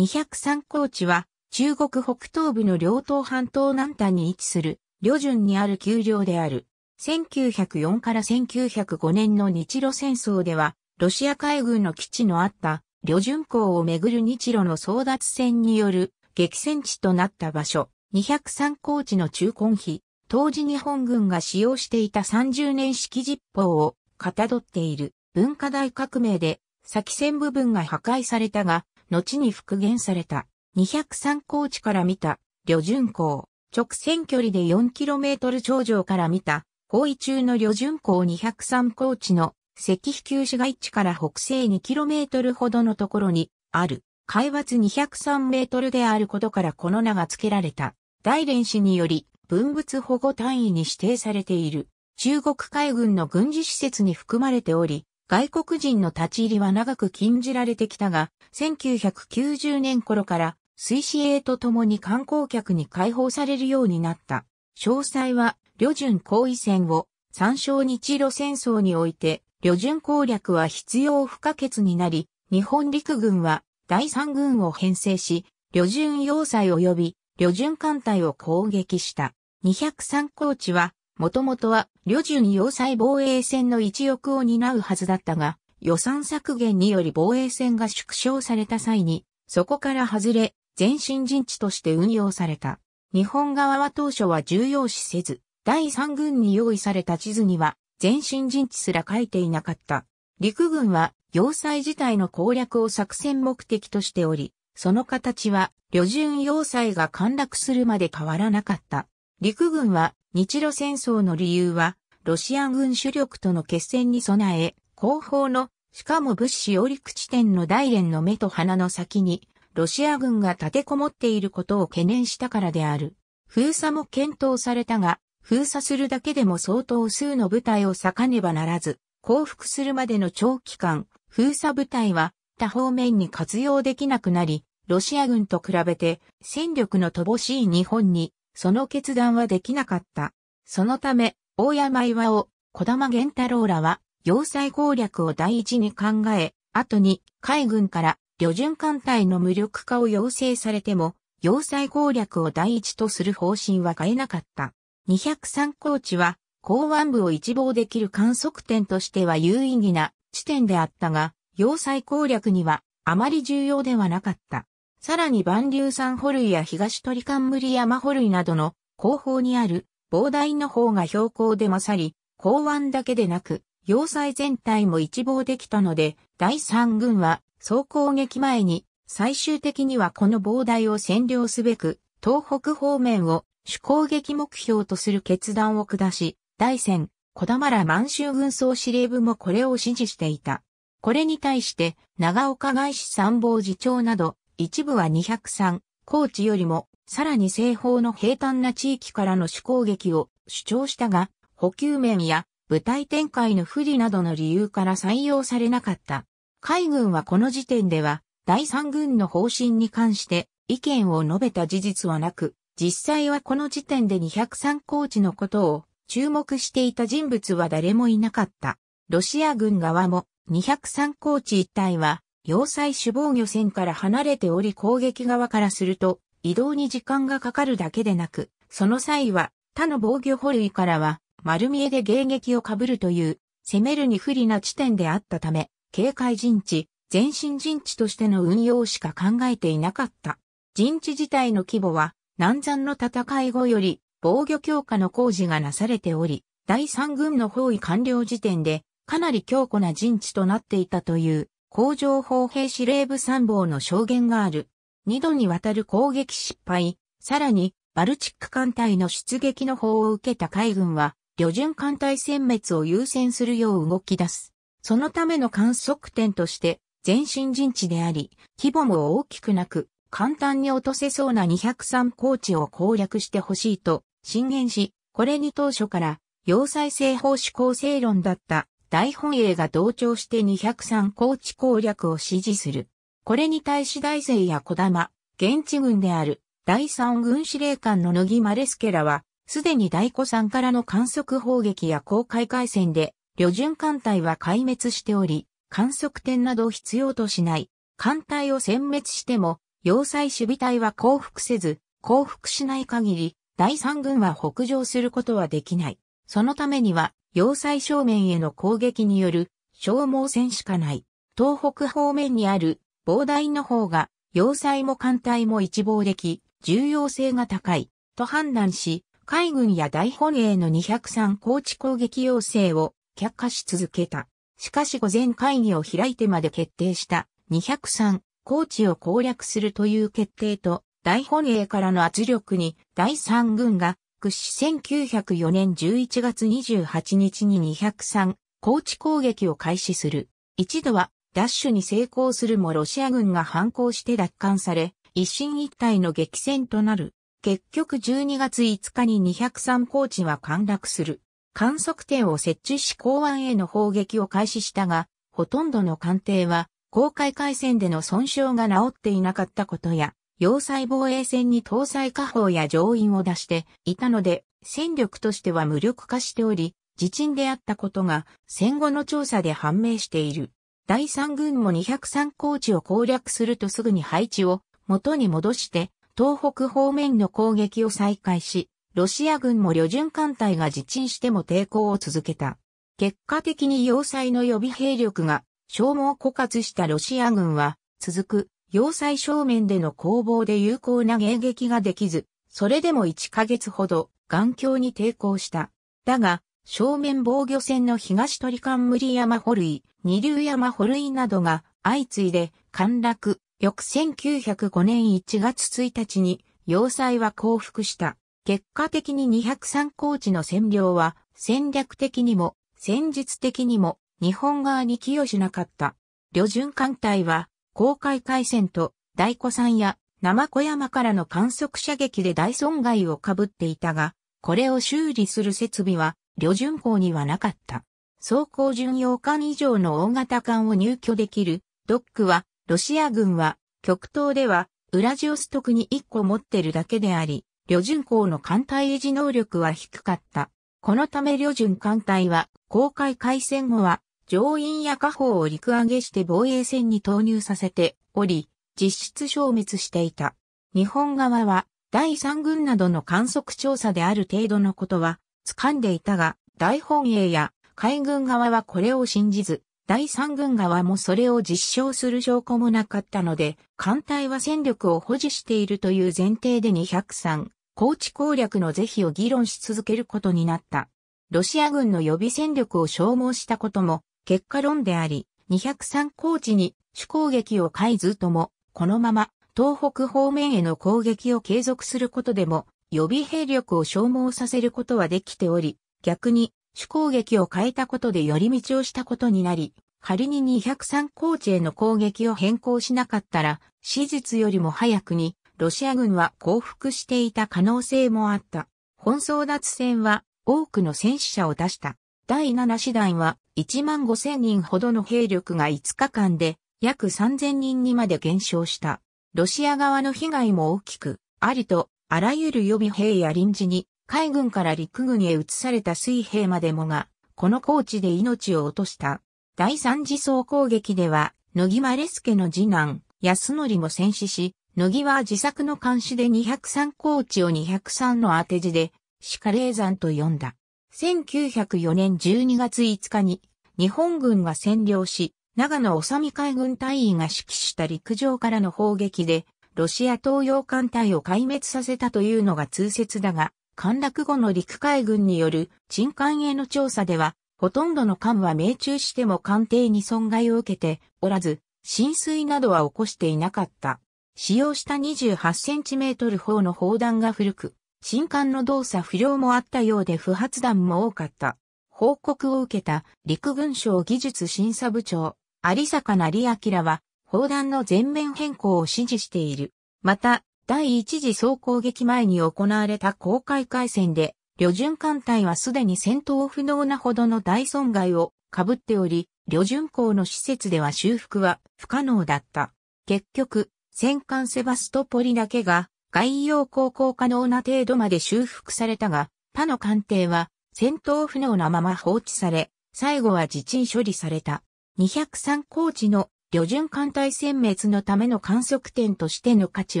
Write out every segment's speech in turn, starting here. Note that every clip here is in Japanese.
203高地は、中国北東部の遼東半島南端に位置する、旅順にある丘陵である。1904から1905年の日露戦争では、ロシア海軍の基地のあった旅順港をめぐる日露の争奪戦による激戦地となった場所、203高地の中根碑、当時日本軍が使用していた30年式実報をかたどっている文化大革命で、先線部分が破壊されたが、後に復元された、203高地から見た、旅順港、直線距離で 4km 頂上から見た、行為中の旅順港203高地の石碑旧市街地から北西 2km ほどのところにある、海抜203メートルであることからこの名が付けられた、大連市により文物保護単位に指定されている、中国海軍の軍事施設に含まれており、外国人の立ち入りは長く禁じられてきたが、1990年頃から水死営とともに観光客に解放されるようになった。詳細は、旅順行為戦を参照日露戦争において、旅順攻略は必要不可欠になり、日本陸軍は第三軍を編成し、旅順要塞及び旅順艦隊を攻撃した。203高地はもともとは、旅順要塞防衛戦の一翼を担うはずだったが、予算削減により防衛戦が縮小された際に、そこから外れ、前進陣地として運用された。日本側は当初は重要視せず、第三軍に用意された地図には、前進陣地すら書いていなかった。陸軍は、要塞自体の攻略を作戦目的としており、その形は、旅順要塞が陥落するまで変わらなかった。陸軍は日露戦争の理由は、ロシア軍主力との決戦に備え、後方の、しかも物資を陸地点の大連の目と鼻の先に、ロシア軍が立てこもっていることを懸念したからである。封鎖も検討されたが、封鎖するだけでも相当数の部隊を割かねばならず、降伏するまでの長期間、封鎖部隊は他方面に活用できなくなり、ロシア軍と比べて戦力の乏しい日本にその決断はできなかった。そのため、大山岩尾、小玉源太郎らは、要塞攻略を第一に考え、後に海軍から旅順艦隊の無力化を要請されても、要塞攻略を第一とする方針は変えなかった。203高地は、港湾部を一望できる観測点としては有意義な地点であったが、要塞攻略にはあまり重要ではなかった。さらに万竜山保類や東鳥冠山保類などの後方にある膨大の方が標高で勝り、港湾だけでなく、要塞全体も一望できたので、第三軍は総攻撃前に最終的にはこの膨大を占領すべく、東北方面を主攻撃目標とする決断を下し、大戦、小玉ら満州軍総司令部もこれを支持していた。これに対して、長岡外資参謀次長など、一部は203、高チよりも、さらに西方の平坦な地域からの主攻撃を主張したが、補給面や部隊展開の不利などの理由から採用されなかった。海軍はこの時点では、第三軍の方針に関して意見を述べた事実はなく、実際はこの時点で203高地のことを注目していた人物は誰もいなかった。ロシア軍側も203高地一帯は要塞主防御線から離れており攻撃側からすると移動に時間がかかるだけでなく、その際は他の防御保類からは丸見えで迎撃を被るという攻めるに不利な地点であったため、警戒陣地、前進陣地としての運用しか考えていなかった。陣地自体の規模は南山の戦い後より防御強化の工事がなされており、第三軍の包囲完了時点でかなり強固な陣地となっていたという工場砲兵司令部参謀の証言がある。二度にわたる攻撃失敗、さらに、バルチック艦隊の出撃の砲を受けた海軍は、旅順艦隊殲滅を優先するよう動き出す。そのための観測点として、前進陣地であり、規模も大きくなく、簡単に落とせそうな203高地を攻略してほしいと、進言し、これに当初から、要塞性法指行正論だった大本営が同調して203高地攻略を支持する。これに対し大勢や小玉、現地軍である第三軍司令官の野木マレスケラは、すでに大古山からの観測砲撃や公開海戦で、旅順艦隊は壊滅しており、観測点などを必要としない。艦隊を殲滅しても、要塞守備隊は降伏せず、降伏しない限り、第三軍は北上することはできない。そのためには、要塞正面への攻撃による消耗戦しかない。東北方面にある膨大の方が、要塞も艦隊も一望でき、重要性が高い、と判断し、海軍や大本営の203高地攻撃要請を却下し続けた。しかし午前会議を開いてまで決定した203高地を攻略するという決定と大本営からの圧力に第3軍が屈し1904年11月28日に203、高地攻撃を開始する。一度は、ダッシュに成功するもロシア軍が反抗して奪還され、一進一退の激戦となる。結局12月5日に203高地は陥落する。観測点を設置し港湾への砲撃を開始したが、ほとんどの艦艇は、公開海戦での損傷が治っていなかったことや、要塞防衛戦に搭載火砲や乗員を出していたので、戦力としては無力化しており、自鎮であったことが戦後の調査で判明している。第3軍も203高地を攻略するとすぐに配置を元に戻して、東北方面の攻撃を再開し、ロシア軍も旅順艦隊が自鎮しても抵抗を続けた。結果的に要塞の予備兵力が消耗枯渇したロシア軍は、続く要塞正面での攻防で有効な迎撃ができず、それでも1ヶ月ほど眼鏡に抵抗した。だが、正面防御線の東鳥冠山保類、二流山保類などが相次いで陥落、翌1905年1月1日に要塞は降伏した。結果的に203高地の占領は戦略的にも戦術的にも日本側に寄与しなかった。旅順艦隊は公開海戦と大古山や生小山からの観測射撃で大損害を被っていたが、これを修理する設備は、旅順港にはなかった。走行巡洋艦以上の大型艦を入居できる、ドックは、ロシア軍は、極東では、ウラジオストクに1個持ってるだけであり、旅順港の艦隊維持能力は低かった。このため旅順艦隊は、公開海戦後は、乗員や家宝を陸揚げして防衛戦に投入させており、実質消滅していた。日本側は、第三軍などの観測調査である程度のことは、掴んでいたが、大本営や海軍側はこれを信じず、第三軍側もそれを実証する証拠もなかったので、艦隊は戦力を保持しているという前提で203、高地攻略の是非を議論し続けることになった。ロシア軍の予備戦力を消耗したことも、結果論であり、203高地に主攻撃を介ずとも、このまま東北方面への攻撃を継続することでも予備兵力を消耗させることはできており、逆に主攻撃を変えたことで寄り道をしたことになり、仮に203高地への攻撃を変更しなかったら、史実よりも早くにロシア軍は降伏していた可能性もあった。本争奪戦は多くの戦死者を出した。第7師団は1万5千人ほどの兵力が5日間で約3千人にまで減少した。ロシア側の被害も大きく、ありとあらゆる予備兵や臨時に海軍から陸軍へ移された水兵までもが、この高地で命を落とした。第三次総攻撃では、野木マレスケの次男、安則も戦死し、野木は自作の監視で203高地を203の当て字で、シカレー山と呼んだ。1904年12月5日に日本軍が占領し、長野治美海軍隊員が指揮した陸上からの砲撃で、ロシア東洋艦隊を壊滅させたというのが通説だが、陥落後の陸海軍による沈艦への調査では、ほとんどの艦は命中しても艦艇に損害を受けておらず、浸水などは起こしていなかった。使用した28センチメートル砲の砲弾が古く、新艦の動作不良もあったようで不発弾も多かった。報告を受けた陸軍省技術審査部長、有坂成明は、砲弾の全面変更を指示している。また、第一次総攻撃前に行われた公開回戦で、旅順艦隊はすでに戦闘不能なほどの大損害を被っており、旅順港の施設では修復は不可能だった。結局、戦艦セバストポリだけが外洋航行可能な程度まで修復されたが、他の艦艇は戦闘不能なまま放置され、最後は自沈処理された。203高地の旅順艦隊殲滅のための観測点としての価値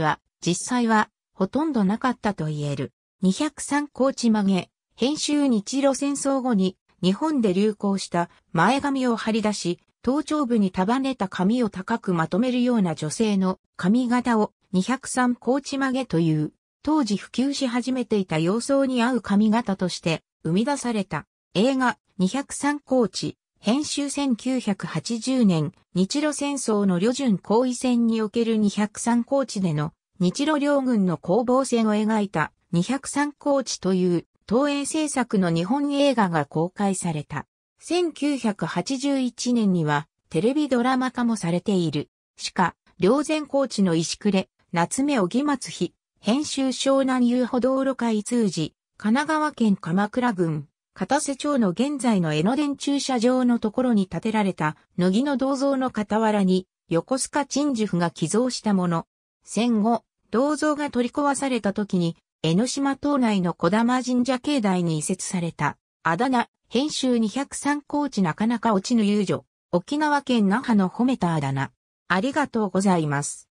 は、実際はほとんどなかったと言える。203高地曲げ、編集日露戦争後に日本で流行した前髪を張り出し、頭頂部に束ねた髪を高くまとめるような女性の髪型を203高チ曲げという、当時普及し始めていた様相に合う髪型として生み出された映画203高チ編集1980年日露戦争の旅順行為戦における203高チでの日露両軍の攻防戦を描いた203高チという東映制作の日本映画が公開された。1981年にはテレビドラマ化もされている。しか、両前高チの石暮れ、夏目荻松日、編集湘南遊歩道路会通じ、神奈川県鎌倉郡、片瀬町の現在の江ノ電駐車場のところに建てられた、乃木の銅像の傍らに、横須賀鎮守府が寄贈したもの。戦後、銅像が取り壊された時に、江ノ島島内の小玉神社境内に移設された、あだ名、編集203高地なかなか落ちぬ遊女、沖縄県那覇の褒めたあだ名。ありがとうございます。